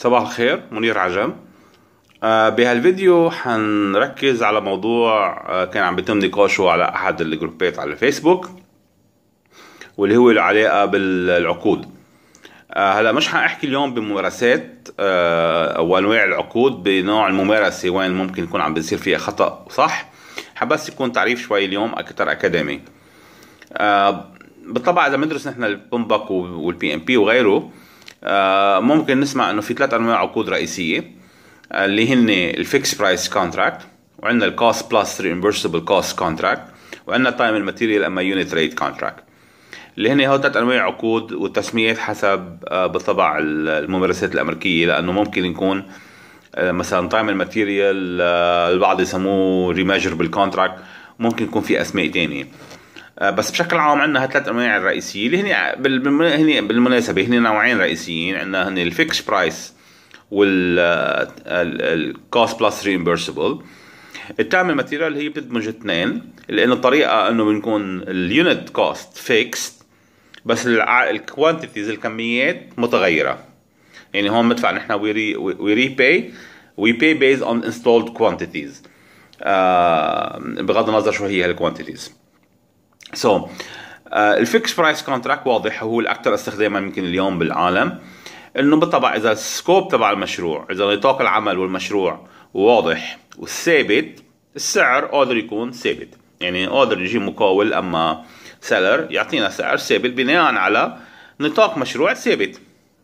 صباح الخير منير عجم آه، بهالفيديو حنركز على موضوع آه، كان عم بيتم نقاشه على احد الجروبات على الفيسبوك واللي هو العلاقه علاقه بالعقود آه، هلا مش حاحكي اليوم بممارسات وانواع العقود بنوع الممارسه وين ممكن يكون عم بيصير فيها خطا وصح حبس يكون تعريف شوي اليوم اكثر اكاديمي بالطبع اذا بندرس نحن البومباك والبي ام بي وغيره آه، ممكن نسمع انه في ثلاث انواع عقود رئيسيه آه، اللي هن الفيكس برايس كونتراكت وعندنا الكوست بلس ريمبرسبل كوست كونتراكت وعندنا تايم الماتيريال اما يونت ريت كونتراكت اللي هن هو ثلاث انواع عقود والتسميات حسب آه، بالطبع الممارسات الامريكيه لانه ممكن يكون مثلا تايم الماتيريال البعض يسموه ريماجربل كونتراكت ممكن يكون في اسماء ثانيه آه، بس بشكل عام عندنا هالثلاث انواع الرئيسيه اللي هن هني بالمناسبه هن نوعين رئيسيين عندنا هن الفيكس برايس وال الكوست بلس ريمبرسبل التعمل ماتيريال هي بتدمج اثنين لانه الطريقه انه بنكون اليونت كوست فيكس بس الكوانتيتيز الكميات متغيره يعني هون بندفع نحن وي ري باي وي باي بيز اون انستولد كوانتيتيز بغض النظر شو هي هالكوانتيتيز سو uh, الفيكس برايس كونتراكت واضح هو الاكثر استخداما يمكن اليوم بالعالم انه بالطبع اذا السكوب تبع المشروع اذا نطاق العمل والمشروع واضح وثابت السعر قادر يكون ثابت يعني قادر يجي مقاول اما سيلر يعطينا سعر ثابت بناء على نطاق مشروع ثابت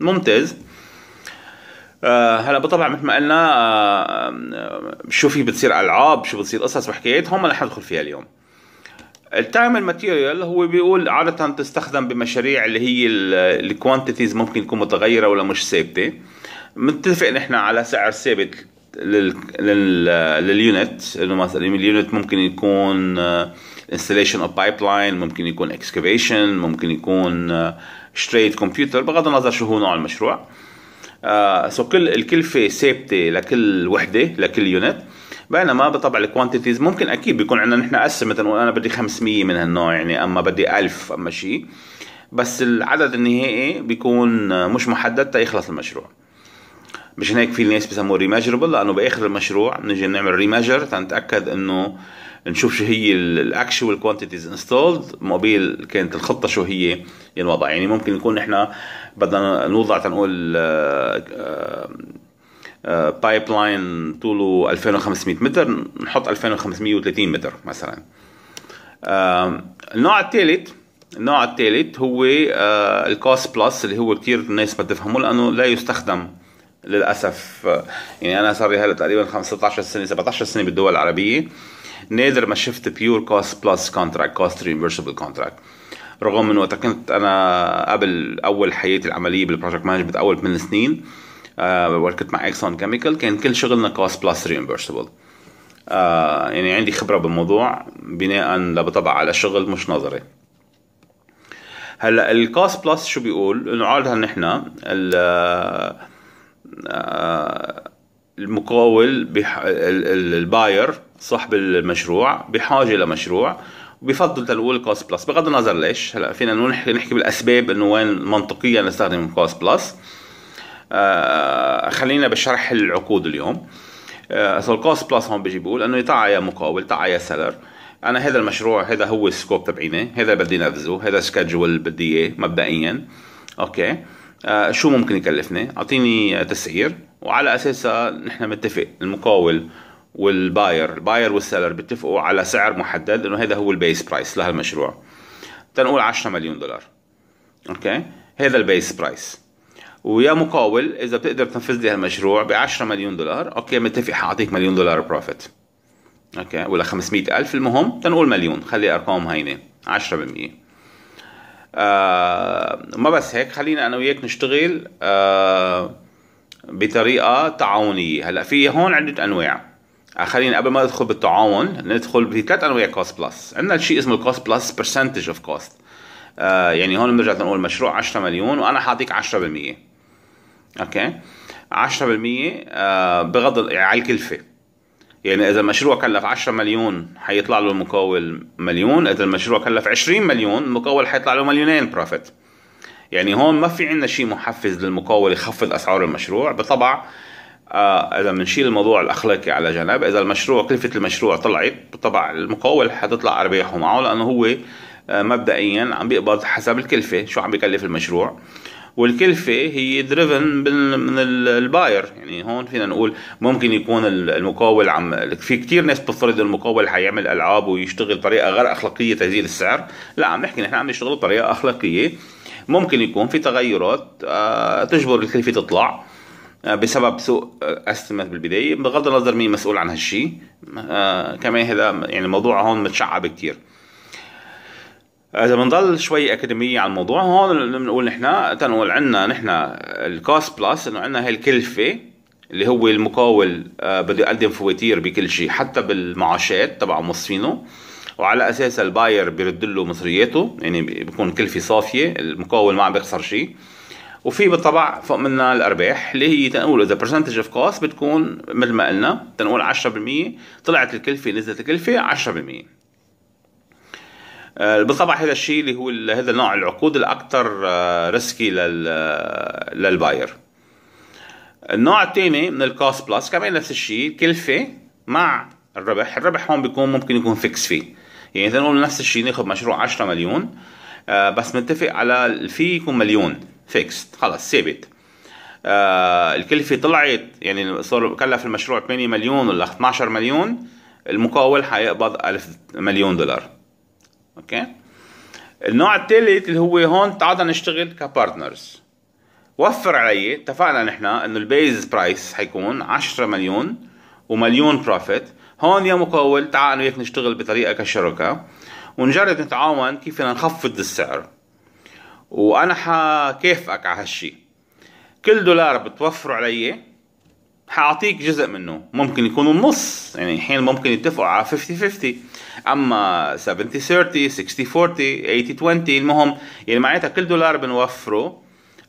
ممتاز آه، هلا بالطبع مثل ما قلنا آه، شو في بتصير العاب شو بتصير قصص وحكايات هم رح ندخل فيها اليوم التايم الماتيريال هو بيقول عادة تستخدم بمشاريع اللي هي الكوانتيتيز ممكن تكون متغيرة ولا مش ثابتة متفق نحن على سعر ثابت لليونت انه مثلا اليونت ممكن يكون انستليشن اوف بايب لاين ممكن يكون اكسكافيشن ممكن يكون ستريت آه، كمبيوتر بغض النظر شو هو نوع المشروع سو آه، كل الكلفه ثابته لكل وحده لكل يونت بينما بطبع الكوانتيتيز ممكن اكيد بيكون عندنا نحن قسم مثلا انا بدي 500 من هالنوع يعني اما بدي 1000 اما شيء بس العدد النهائي بيكون مش محدد تيخلص المشروع مشان هيك في ناس بسموه ريماجربل لانه باخر المشروع بنجي نعمل ريماجر تنتاكد انه نشوف شو هي الاكشوال كوانتيتيز انستولد مقابل كانت الخطه شو هي الوضع يعني ممكن نكون نحن بدنا نوضع تنقول آه، آه، بايب لاين طوله 2500 متر نحط 2530 متر مثلا النوع الثالث النوع الثالث هو آه، الكوست بلس اللي هو كثير الناس ما تفهمه لانه لا يستخدم للاسف آه، يعني انا صار لي هلا تقريبا 15 سنه 17 سنه بالدول العربيه نادر ما شفت بيور كوست بلس كونتراكت كوست ريمبرسبل كونتراكت رغم انه وقت كنت انا قبل اول حياتي العمليه بالبروجكت مانجمنت اول 8 سنين وركت آه، مع اكسون كيميكال كان كل شغلنا كوست بلس ريمبرسبل يعني عندي خبره بالموضوع بناء بطبع على شغل مش نظري هلا الكوست بلس شو بيقول انه عاده نحن آه، آه، المقاول الباير صاحب المشروع بحاجه لمشروع بفضل تنقول كوست بلس بغض النظر ليش هلا فينا نحكي, نحكي بالاسباب انه وين منطقيا نستخدم كوست بلس آه، خلينا بشرح العقود اليوم سو آه، الكوست بلس هون بيجي بيقول انه تعا يا مقاول تعا يا سيلر انا هذا المشروع هذا هو السكوب تبعيني هذا بدي نفذه هذا سكجول بدي اياه مبدئيا اوكي آه شو ممكن يكلفني اعطيني تسعير وعلى اساسها نحن متفق المقاول والباير الباير والسيلر بيتفقوا على سعر محدد انه هذا هو البيس برايس لهالمشروع تنقول 10 مليون دولار اوكي هذا البيس برايس ويا مقاول اذا بتقدر تنفذ لي هالمشروع ب 10 مليون دولار اوكي متفق حاعطيك مليون دولار بروفيت اوكي ولا 500 الف المهم تنقول مليون خلي ارقام هينه 10% آه ما بس هيك خلينا انا وياك نشتغل آه بطريقه تعاونيه هلا في هون عده انواع آه، خلينا قبل ما ندخل بالتعاون ندخل بثلاث انواع كوست بلس عندنا شيء اسمه الكوست بلس برسنتج اوف كوست يعني هون بنرجع نقول مشروع 10 مليون وانا حاعطيك 10% اوكي 10% آه، بغض على الكلفه يعني اذا المشروع كلف 10 مليون حيطلع له المقاول مليون اذا المشروع كلف 20 مليون المقاول حيطلع له مليونين بروفيت يعني هون ما في عندنا شيء محفز للمقاول يخفض اسعار المشروع بطبع آه اذا بنشيل الموضوع الاخلاقي على جنب اذا المشروع كلفه المشروع طلعت بالطبع المقاول حتطلع ارباحه معه لانه هو آه مبدئيا عم بيقبض حسب الكلفه شو عم بيكلف المشروع والكلفه هي دريفن من الباير يعني هون فينا نقول ممكن يكون المقاول عم في كثير ناس بتفترض المقاول حيعمل العاب ويشتغل طريقه غير اخلاقيه تزيد السعر لا عم نحكي نحن عم نشتغل بطريقه اخلاقيه ممكن يكون في تغيرات آه، تجبر الكلفه تطلع آه، بسبب سوء استمت آه، بالبدايه بغض النظر مين مسؤول عن هالشيء كمان هذا يعني الموضوع هون متشعب كثير اذا بنضل شوي اكاديميه على الموضوع هون بنقول نحن تنقول عندنا نحن الكوست بلس انه عندنا هي الكلفه اللي هو المقاول آه، بده يقدم فواتير بكل شيء حتى بالمعاشات تبع موظفينه وعلى اساس الباير بيرد له مصرياته يعني بيكون كلفه صافيه المقاول ما عم بيخسر شيء وفي بالطبع فوق منها الارباح اللي هي تنقول اذا برسنتج اوف كوست بتكون مثل ما قلنا تنقول 10% طلعت الكلفه نزلت الكلفه 10% آه، بالطبع هذا الشيء اللي هو هذا نوع العقود الاكثر آه، ريسكي للباير النوع الثاني من الكوست بلس كمان نفس الشيء كلفه مع الربح الربح هون بيكون ممكن يكون فيكس فيه يعني اذا نقول نفس الشيء ناخذ مشروع 10 مليون آه، بس متفق على الفي يكون مليون فيكس خلص ثابت الكلفه طلعت يعني صار كلف المشروع 8 مليون ولا 12 مليون المقاول حيقبض 1000 مليون دولار اوكي النوع الثالث اللي هو هون تعال نشتغل كبارتنرز وفر علي اتفقنا نحن انه البيز برايس حيكون 10 مليون ومليون بروفيت هون يا مقاول انا وياك نشتغل بطريقه كشركه ونجرب نتعاون كيف فينا نخفض السعر وانا حكافئك على هالشي كل دولار بتوفره علي حاعطيك جزء منه ممكن يكون النص يعني حين ممكن يتفقوا على 50 50 اما 70 30 60 40 80 20 المهم يعني معناتها كل دولار بنوفره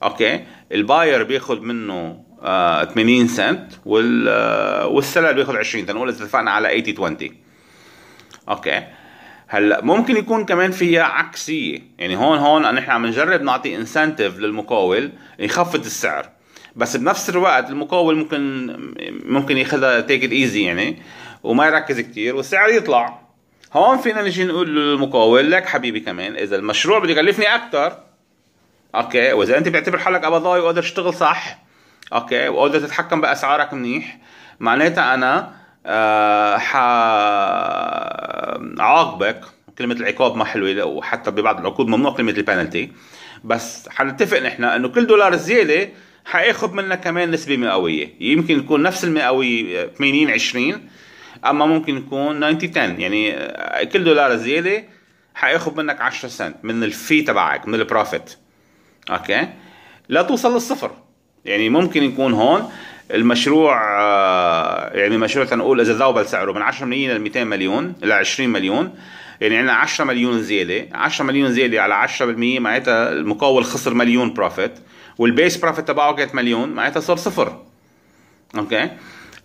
اوكي الباير بياخذ منه آه 80 سنت وال آه والسلر بياخذ 20 تنقول اذا اتفقنا على 80 20 اوكي هلا ممكن يكون كمان فيها عكسيه يعني هون هون نحن عم نجرب نعطي انسنتيف للمقاول يخفض السعر بس بنفس الوقت المقاول ممكن ممكن ياخذها تيك ايزي يعني وما يركز كثير والسعر يطلع هون فينا نجي نقول للمقاول لك حبيبي كمان اذا المشروع بده يكلفني اكثر اوكي واذا انت بتعتبر حالك قبضاي وقادر تشتغل صح اوكي وقادر تتحكم باسعارك منيح معناتها انا آه ح عاقبك كلمة العقاب ما حلوة وحتى ببعض العقود ممنوع كلمة البنالتي بس حنتفق نحن انه كل دولار زيادة حياخذ منك كمان نسبة مئوية يمكن يكون نفس المئوية 80 20 اما ممكن يكون 90 10 يعني آه، كل دولار زيادة حياخذ منك 10 سنت من الفي تبعك من البروفيت اوكي لا توصل للصفر يعني ممكن يكون هون المشروع آه، يعني مشروع تنقول اذا ذوبل سعره من 10 مليون ل 200 مليون ل 20 مليون يعني عندنا 10 مليون زياده 10 مليون زياده على 10% معناتها المقاول خسر مليون بروفيت والبيس بروفيت تبعه كانت مليون معناتها صار صفر اوكي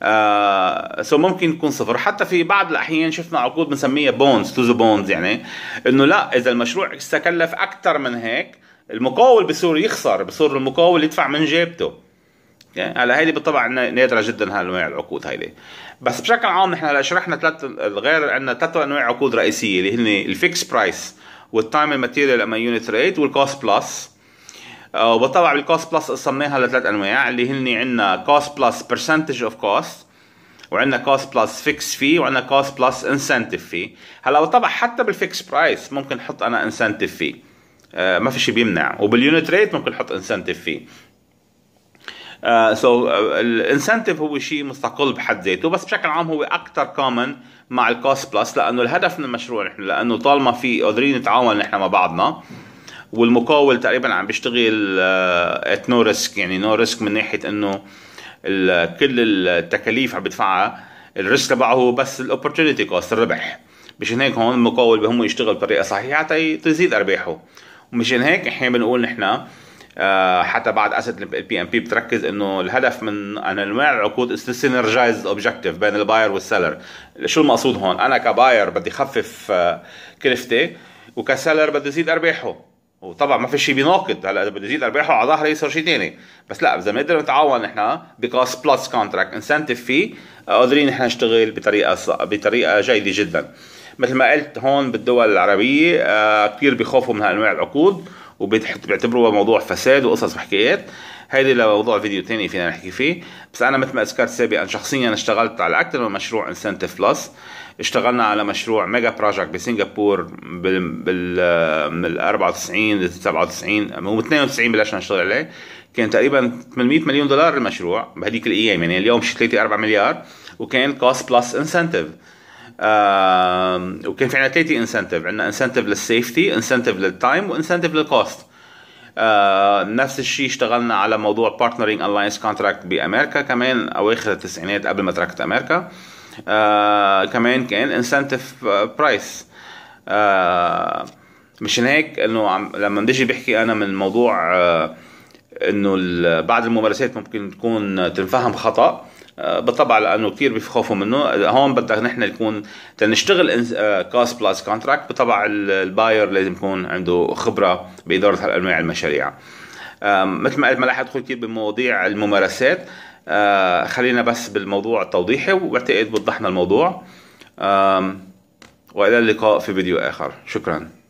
آه سو ممكن تكون صفر حتى في بعض الاحيان شفنا عقود بنسميها بونز تو ذا بونز يعني انه لا اذا المشروع استكلف اكثر من هيك المقاول بصير يخسر بصير المقاول يدفع من جيبته هلا يعني هيدي بالطبع نادره جدا هالانواع العقود هيدي بس بشكل عام نحن هلا شرحنا ثلاث غير عندنا ثلاث انواع عقود رئيسيه اللي هن الفيكس برايس والتايم الماتيريال اما يونت ريت والكوست بلس وبالطبع بالكوست بلس قسمناها لثلاث انواع اللي هن عندنا كوست بلس برسنتج اوف كوست وعندنا كوست بلس فيكس في وعندنا كوست بلس انسنتيف في هلا بالطبع حتى بالفيكس برايس ممكن احط انا انسنتيف آه، في ما في شيء بيمنع وباليونت ريت ممكن احط انسنتيف فيه سو آه، آه، الانسنتيف هو شيء مستقل بحد ذاته بس بشكل عام هو اكثر كومن مع الكوست بلس لانه الهدف من المشروع نحن لانه طالما في قادرين نتعاون نحن مع بعضنا والمقاول تقريبا عم بيشتغل ات نو ريسك يعني نو no ريسك من ناحيه انه كل التكاليف عم بيدفعها الريسك تبعه هو بس الاوبرتونيتي كوست الربح مشان هيك هون المقاول بهم يشتغل بطريقه صحيحه تزيد ارباحه ومشان هيك احيانا بنقول نحن آه، حتى بعد اسد البي ام بي بتركز انه الهدف من انواع العقود سينرجايز اوبجكتيف بين الباير والسيلر شو المقصود هون انا كباير بدي خفف آه، كلفتي وكسيلر بدي زيد ارباحه وطبعا ما في شيء بيناقض هلا اذا بده يزيد ارباحه على ظهري يصير شيء ثاني بس لا اذا بنقدر نتعاون نحن بكاست بلس كونتراكت انسنتيف فيه قادرين نحن نشتغل بطريقه بطريقه جيده جدا مثل ما قلت هون بالدول العربيه آه، كثير بيخافوا من هالانواع العقود وبيعتبروها موضوع فساد وقصص وحكايات هيدي لموضوع فيديو تاني فينا نحكي فيه بس انا مثل ما ذكرت سابقا شخصيا اشتغلت على اكثر من مشروع انسنتيف بلس اشتغلنا على مشروع ميجا بروجكت بسنغافور بال بال من 94 ل 97 من 92 بلشنا نشتغل عليه كان تقريبا 800 مليون دولار المشروع بهديك الايام يعني اليوم شي 3 4 مليار وكان كوست بلس انسنتيف وكان في يعني عندنا ثلاثه انسنتف عندنا انسنتف للسيفتي انسنتف للتايم وانسنتف للكوست آه نفس الشيء اشتغلنا على موضوع بارتنرينج الاينس كونتراكت بامريكا كمان اواخر التسعينات قبل ما تركت امريكا آه كمان كان انسنتف برايس آه, آه، مشان هيك انه لما نجي بحكي انا من موضوع آه انه بعض الممارسات ممكن تكون تنفهم خطا آه، بالطبع لانه كثير بيخافوا منه هون بدك نحن نكون تنشتغل كاست بلس كونتراكت بالطبع الباير لازم يكون عنده خبره باداره هالانواع المشاريع مثل ما قلت ما راح ادخل كثير بمواضيع الممارسات آه، خلينا بس بالموضوع التوضيحي وبعتقد وضحنا الموضوع والى اللقاء في فيديو اخر شكرا